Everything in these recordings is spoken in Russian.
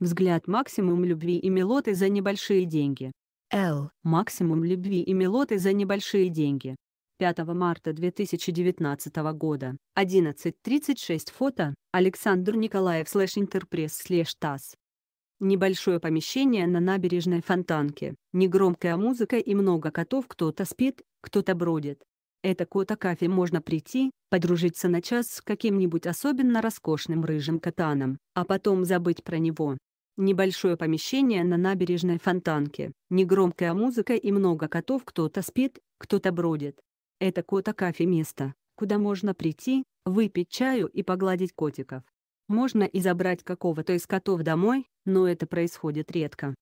Взгляд максимум любви и милоты за небольшие деньги. Л. Максимум любви и милоты за небольшие деньги. 5 марта 2019 года, 11.36 фото, Александр Николаев слэш интерпресс слэш ТАСС. Небольшое помещение на набережной Фонтанке, негромкая музыка и много котов кто-то спит, кто-то бродит. Это кота-кафе можно прийти, подружиться на час с каким-нибудь особенно роскошным рыжим катаном, а потом забыть про него. Небольшое помещение на набережной Фонтанке, негромкая музыка и много котов кто-то спит, кто-то бродит. Это кота-кафе место, куда можно прийти, выпить чаю и погладить котиков. Можно и забрать какого-то из котов домой, но это происходит редко.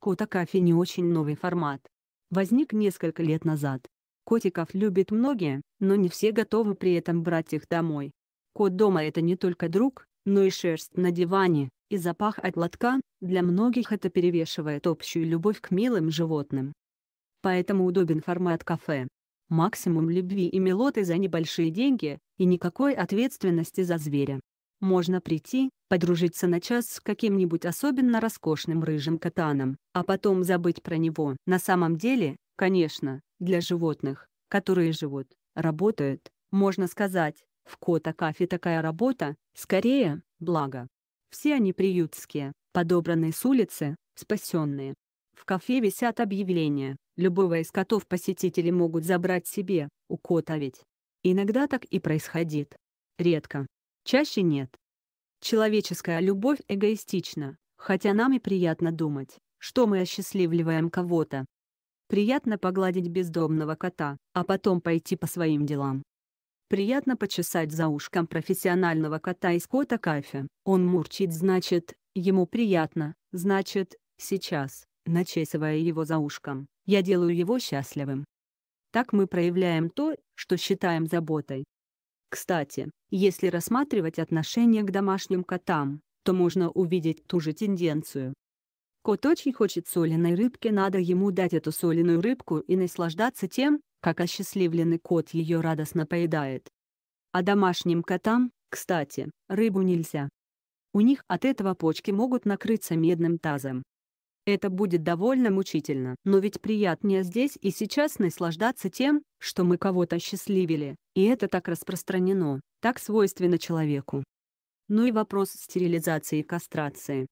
Кота-кафе не очень новый формат. Возник несколько лет назад. Котиков любят многие, но не все готовы при этом брать их домой. Кот дома — это не только друг, но и шерсть на диване, и запах от лотка, для многих это перевешивает общую любовь к милым животным. Поэтому удобен формат кафе. Максимум любви и милоты за небольшие деньги, и никакой ответственности за зверя. Можно прийти, подружиться на час с каким-нибудь особенно роскошным рыжим катаном, а потом забыть про него. На самом деле, конечно, для животных, которые живут, работают, можно сказать, в Кота-кафе такая работа, скорее, благо. Все они приютские, подобранные с улицы, спасенные. В кафе висят объявления. Любого из котов посетители могут забрать себе, у Иногда так и происходит. Редко. Чаще нет. Человеческая любовь эгоистична, хотя нам и приятно думать, что мы осчастливливаем кого-то. Приятно погладить бездомного кота, а потом пойти по своим делам. Приятно почесать за ушком профессионального кота из кота кафе. Он мурчит значит, ему приятно, значит, сейчас, начесывая его за ушком, я делаю его счастливым. Так мы проявляем то, что считаем заботой. Кстати, если рассматривать отношение к домашним котам, то можно увидеть ту же тенденцию. Кот очень хочет соленой рыбки, надо ему дать эту соленую рыбку и наслаждаться тем, как осчастливленный кот ее радостно поедает. А домашним котам, кстати, рыбу нельзя. У них от этого почки могут накрыться медным тазом. Это будет довольно мучительно, но ведь приятнее здесь и сейчас наслаждаться тем, что мы кого-то счастливили, и это так распространено, так свойственно человеку. Ну и вопрос стерилизации и кастрации.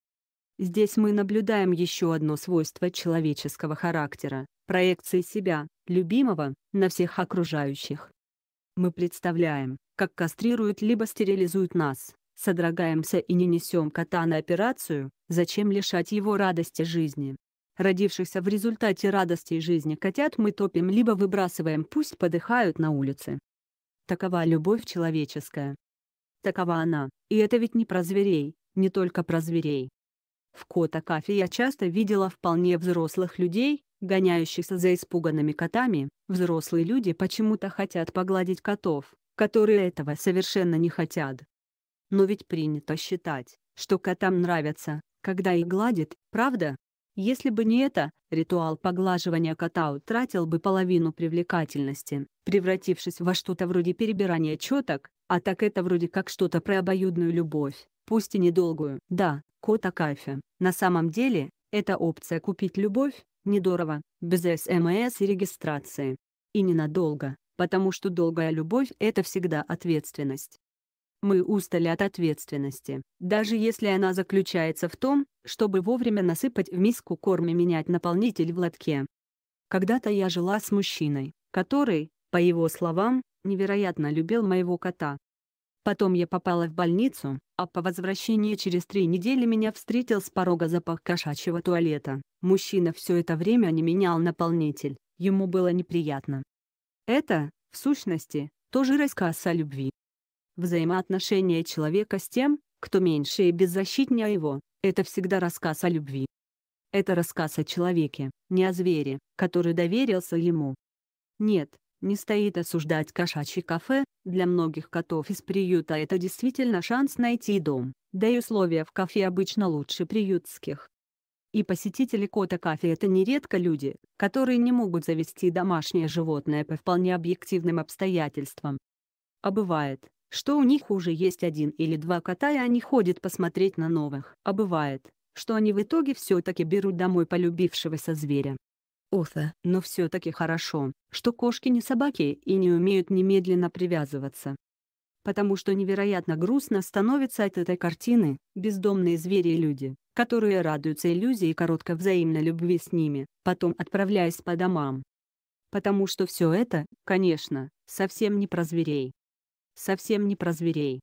Здесь мы наблюдаем еще одно свойство человеческого характера, проекции себя, любимого, на всех окружающих. Мы представляем, как кастрируют либо стерилизуют нас, содрогаемся и не несем кота на операцию, зачем лишать его радости жизни. Родившихся в результате радости жизни котят мы топим либо выбрасываем, пусть подыхают на улице. Такова любовь человеческая. Такова она, и это ведь не про зверей, не только про зверей. В Кота-кафе я часто видела вполне взрослых людей, гоняющихся за испуганными котами, взрослые люди почему-то хотят погладить котов, которые этого совершенно не хотят. Но ведь принято считать, что котам нравится, когда их гладят, правда? Если бы не это, ритуал поглаживания кота утратил бы половину привлекательности, превратившись во что-то вроде перебирания четок, а так это вроде как что-то про обоюдную любовь, пусть и недолгую. Да, кота кафе. На самом деле, это опция купить любовь, недорого, без СМС и регистрации. И ненадолго, потому что долгая любовь – это всегда ответственность. Мы устали от ответственности, даже если она заключается в том, чтобы вовремя насыпать в миску корм и менять наполнитель в лотке. Когда-то я жила с мужчиной, который, по его словам, невероятно любил моего кота. Потом я попала в больницу, а по возвращении через три недели меня встретил с порога запах кошачьего туалета. Мужчина все это время не менял наполнитель, ему было неприятно. Это, в сущности, тоже рассказ о любви. Взаимоотношения человека с тем, кто меньше и беззащитнее его, это всегда рассказ о любви. Это рассказ о человеке, не о звере, который доверился ему. Нет, не стоит осуждать кошачьи кафе, для многих котов из приюта это действительно шанс найти дом, да и условия в кафе обычно лучше приютских. И посетители кота кафе это нередко люди, которые не могут завести домашнее животное по вполне объективным обстоятельствам. А бывает, что у них уже есть один или два кота и они ходят посмотреть на новых. А бывает, что они в итоге все-таки берут домой полюбившегося зверя. Оса, но все-таки хорошо, что кошки не собаки и не умеют немедленно привязываться. Потому что невероятно грустно становится от этой картины, бездомные звери и люди, которые радуются иллюзии короткой взаимной любви с ними, потом отправляясь по домам. Потому что все это, конечно, совсем не про зверей. Совсем не про зверей.